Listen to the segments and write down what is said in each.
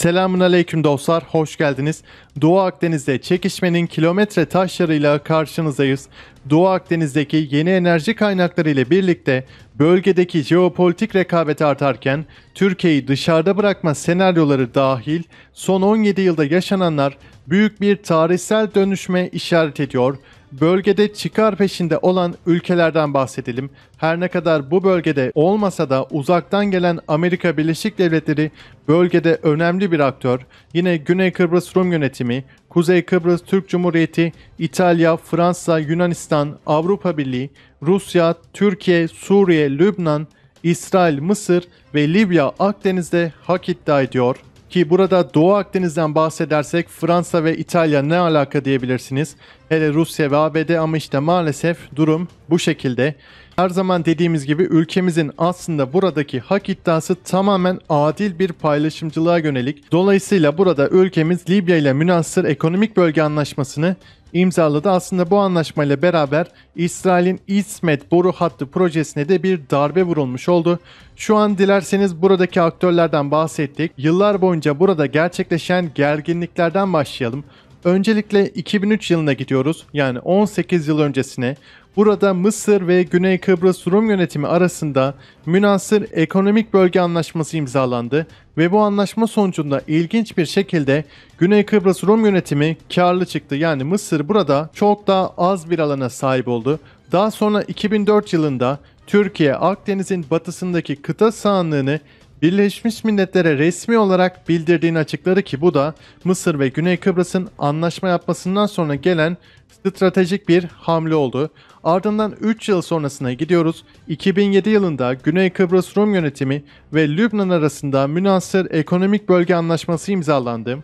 Selamun aleyküm dostlar, hoş geldiniz. Doğu Akdeniz'de çekişmenin kilometre taşlarıyla karşınızdayız. Doğu Akdeniz'deki yeni enerji kaynakları ile birlikte bölgedeki jeopolitik rekabet artarken Türkiye'yi dışarıda bırakma senaryoları dahil son 17 yılda yaşananlar büyük bir tarihsel dönüşme işaret ediyor bölgede çıkar peşinde olan ülkelerden bahsedelim. Her ne kadar bu bölgede olmasa da uzaktan gelen Amerika Birleşik Devletleri bölgede önemli bir aktör. Yine Güney Kıbrıs Rum yönetimi, Kuzey Kıbrıs Türk Cumhuriyeti, İtalya, Fransa, Yunanistan, Avrupa Birliği, Rusya, Türkiye, Suriye, Lübnan, İsrail, Mısır ve Libya Akdeniz'de hak iddia ediyor. Ki burada Doğu Akdeniz'den bahsedersek Fransa ve İtalya ne alaka diyebilirsiniz. Hele Rusya ve ABD ama işte maalesef durum bu şekilde. Her zaman dediğimiz gibi ülkemizin aslında buradaki hak iddiası tamamen adil bir paylaşımcılığa yönelik. Dolayısıyla burada ülkemiz Libya ile münasır ekonomik bölge anlaşmasını imzaladı. Aslında bu anlaşmayla beraber İsrail'in İsmet boru hattı projesine de bir darbe vurulmuş oldu. Şu an dilerseniz buradaki aktörlerden bahsettik. Yıllar boyunca burada gerçekleşen gerginliklerden başlayalım. Öncelikle 2003 yılına gidiyoruz. Yani 18 yıl öncesine. Burada Mısır ve Güney Kıbrıs Rum yönetimi arasında münasır ekonomik bölge anlaşması imzalandı ve bu anlaşma sonucunda ilginç bir şekilde Güney Kıbrıs Rum yönetimi karlı çıktı. Yani Mısır burada çok daha az bir alana sahip oldu. Daha sonra 2004 yılında Türkiye Akdeniz'in batısındaki kıta sahanlığını Birleşmiş Milletler'e resmi olarak bildirdiğini açıkladı ki bu da Mısır ve Güney Kıbrıs'ın anlaşma yapmasından sonra gelen stratejik bir hamle oldu. Ardından 3 yıl sonrasına gidiyoruz. 2007 yılında Güney Kıbrıs Rum yönetimi ve Lübnan arasında münasır ekonomik bölge anlaşması imzalandı.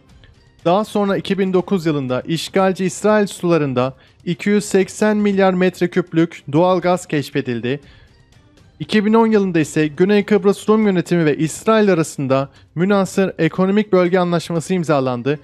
Daha sonra 2009 yılında işgalci İsrail sularında 280 milyar metreküplük doğal gaz keşfedildi. 2010 yılında ise Güney Kıbrıs Rum yönetimi ve İsrail arasında münasır ekonomik bölge anlaşması imzalandı.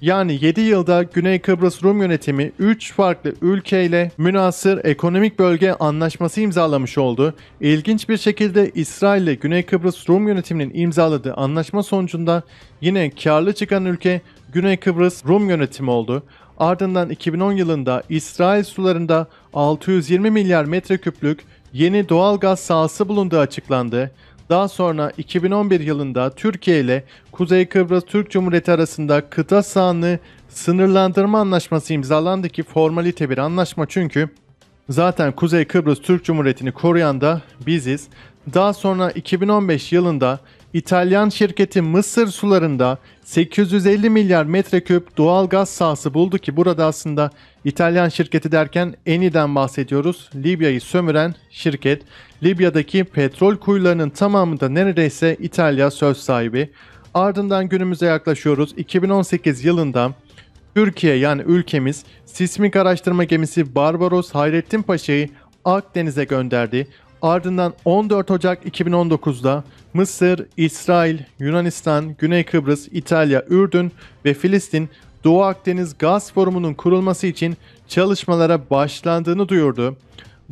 Yani 7 yılda Güney Kıbrıs Rum yönetimi 3 farklı ülkeyle münasır ekonomik bölge anlaşması imzalamış oldu. İlginç bir şekilde İsrail ile Güney Kıbrıs Rum yönetiminin imzaladığı anlaşma sonucunda yine karlı çıkan ülke Güney Kıbrıs Rum yönetimi oldu. Ardından 2010 yılında İsrail sularında 620 milyar metreküplük yeni doğal gaz sahası bulunduğu açıklandı. Daha sonra 2011 yılında Türkiye ile Kuzey Kıbrıs Türk Cumhuriyeti arasında kıta sahanlığı sınırlandırma anlaşması imzalandı ki formalite bir anlaşma çünkü zaten Kuzey Kıbrıs Türk Cumhuriyeti'ni koruyan da biziz. Daha sonra 2015 yılında İtalyan şirketi Mısır sularında 850 milyar metreküp doğal gaz sahası buldu ki burada aslında İtalyan şirketi derken Eni'den bahsediyoruz. Libya'yı sömüren şirket. Libya'daki petrol kuyularının tamamında neredeyse İtalya söz sahibi. Ardından günümüze yaklaşıyoruz. 2018 yılında Türkiye yani ülkemiz sismik araştırma gemisi Barbaros Hayrettin Paşa'yı Akdeniz'e gönderdi. Ardından 14 Ocak 2019'da Mısır, İsrail, Yunanistan, Güney Kıbrıs, İtalya, Ürdün ve Filistin Doğu Akdeniz Gaz Forumu'nun kurulması için çalışmalara başlandığını duyurdu.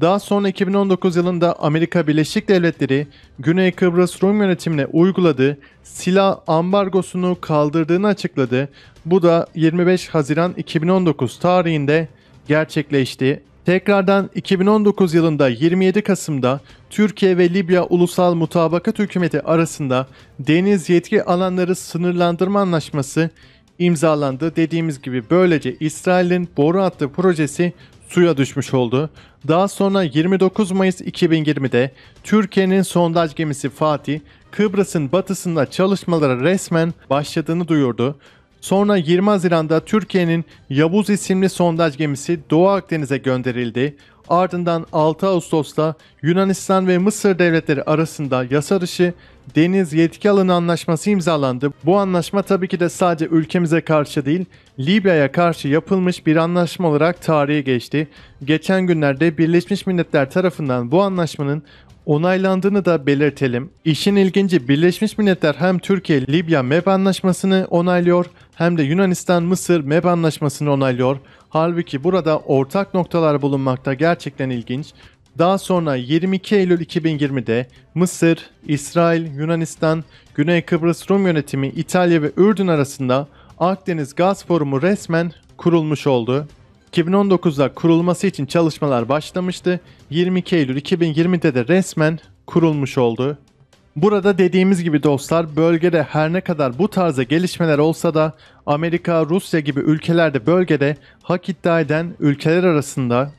Daha sonra 2019 yılında Amerika Birleşik Devletleri Güney Kıbrıs Rum yönetimine uyguladığı silah ambargosunu kaldırdığını açıkladı. Bu da 25 Haziran 2019 tarihinde gerçekleşti. Tekrardan 2019 yılında 27 Kasım'da Türkiye ve Libya Ulusal Mutabakat Hükümeti arasında deniz yetki alanları sınırlandırma anlaşması imzalandı. Dediğimiz gibi böylece İsrail'in boru hattı projesi suya düşmüş oldu. Daha sonra 29 Mayıs 2020'de Türkiye'nin sondaj gemisi Fatih, Kıbrıs'ın batısında çalışmalara resmen başladığını duyurdu. Sonra 20 Haziran'da Türkiye'nin Yavuz isimli sondaj gemisi Doğu Akdeniz'e gönderildi. Ardından 6 Ağustos'ta Yunanistan ve Mısır devletleri arasında yasa dışı deniz yetki alanı anlaşması imzalandı. Bu anlaşma tabii ki de sadece ülkemize karşı değil, Libya'ya karşı yapılmış bir anlaşma olarak tarihe geçti. Geçen günlerde Birleşmiş Milletler tarafından bu anlaşmanın onaylandığını da belirtelim. İşin ilginci Birleşmiş Milletler hem Türkiye-Libya MEB anlaşmasını onaylıyor hem de Yunanistan-Mısır MEB anlaşmasını onaylıyor. Halbuki burada ortak noktalar bulunmakta gerçekten ilginç. Daha sonra 22 Eylül 2020'de Mısır, İsrail, Yunanistan, Güney Kıbrıs Rum yönetimi, İtalya ve Ürdün arasında Akdeniz Gaz Forumu resmen kurulmuş oldu. 2019'da kurulması için çalışmalar başlamıştı. 22 Eylül 2020'de de resmen kurulmuş oldu. Burada dediğimiz gibi dostlar bölgede her ne kadar bu tarza gelişmeler olsa da Amerika, Rusya gibi ülkelerde bölgede hak iddia eden ülkeler arasında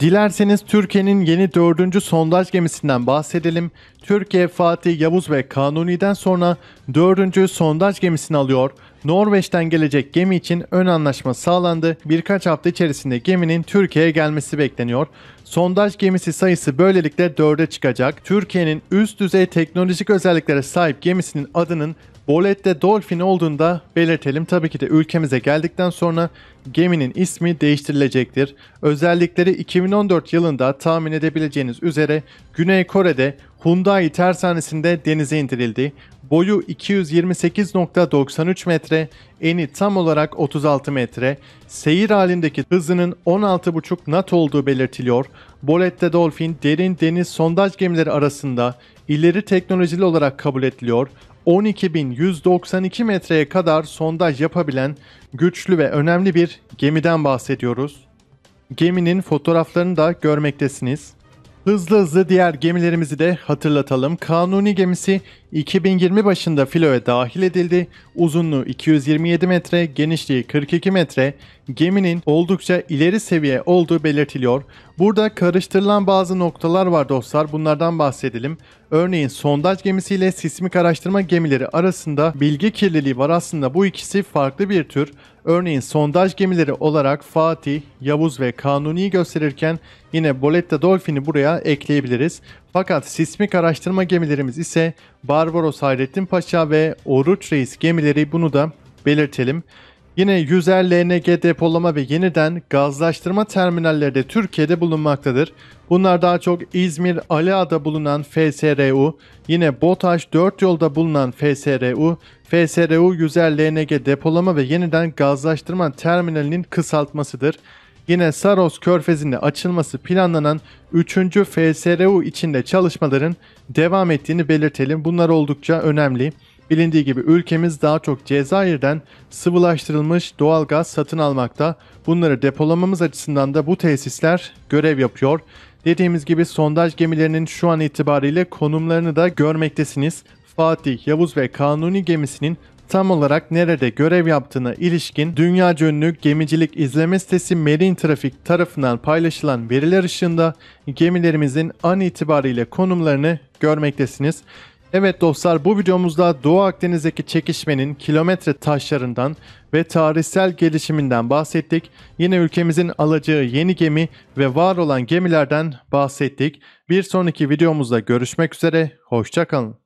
Dilerseniz Türkiye'nin yeni dördüncü sondaj gemisinden bahsedelim. Türkiye Fatih Yavuz ve Kanuni'den sonra dördüncü sondaj gemisini alıyor. Norveç'ten gelecek gemi için ön anlaşma sağlandı. Birkaç hafta içerisinde geminin Türkiye'ye gelmesi bekleniyor. Sondaj gemisi sayısı böylelikle 4'e çıkacak. Türkiye'nin üst düzey teknolojik özelliklere sahip gemisinin adının Bolet'te Dolphin olduğunda belirtelim tabii ki de ülkemize geldikten sonra geminin ismi değiştirilecektir. Özellikleri 2014 yılında tahmin edebileceğiniz üzere Güney Kore'de Hyundai tersanesinde denize indirildi. Boyu 228.93 metre, eni tam olarak 36 metre, seyir halindeki hızının 16.5 knot olduğu belirtiliyor. Bolette Dolphin derin deniz sondaj gemileri arasında ileri teknolojili olarak kabul ediliyor. 12.192 metreye kadar sondaj yapabilen güçlü ve önemli bir gemiden bahsediyoruz. Geminin fotoğraflarını da görmektesiniz. Hızlı hızlı diğer gemilerimizi de hatırlatalım. Kanuni gemisi 2020 başında filoya dahil edildi. Uzunluğu 227 metre, genişliği 42 metre, geminin oldukça ileri seviye olduğu belirtiliyor. Burada karıştırılan bazı noktalar var dostlar. Bunlardan bahsedelim. Örneğin sondaj gemisiyle sismik araştırma gemileri arasında bilgi kirliliği var. Aslında bu ikisi farklı bir tür. Örneğin sondaj gemileri olarak Fatih, Yavuz ve Kanuni gösterirken yine Boletta Dolphin'i buraya ekleyebiliriz. Fakat sismik araştırma gemilerimiz ise Barbaros Hayrettin Paşa ve Oruç Reis gemileri bunu da belirtelim. Yine 100 LNG depolama ve yeniden gazlaştırma terminalleri de Türkiye'de bulunmaktadır. Bunlar daha çok İzmir Aliada bulunan FSRU, yine BOTAŞ 4 yolda bulunan FSRU, FSRU 100 LNG depolama ve yeniden gazlaştırma terminalinin kısaltmasıdır. Yine Saros Körfezi'nde açılması planlanan 3. FSRU içinde çalışmaların devam ettiğini belirtelim. Bunlar oldukça önemli. Bilindiği gibi ülkemiz daha çok Cezayir'den sıvılaştırılmış doğal gaz satın almakta. Bunları depolamamız açısından da bu tesisler görev yapıyor. Dediğimiz gibi sondaj gemilerinin şu an itibariyle konumlarını da görmektesiniz. Fatih, Yavuz ve Kanuni gemisinin tam olarak nerede görev yaptığına ilişkin dünya ünlü gemicilik izleme sitesi Marine Traffic tarafından paylaşılan veriler ışığında gemilerimizin an itibariyle konumlarını görmektesiniz. Evet dostlar bu videomuzda Doğu Akdeniz'deki çekişmenin kilometre taşlarından ve tarihsel gelişiminden bahsettik. Yine ülkemizin alacağı yeni gemi ve var olan gemilerden bahsettik. Bir sonraki videomuzda görüşmek üzere, hoşçakalın.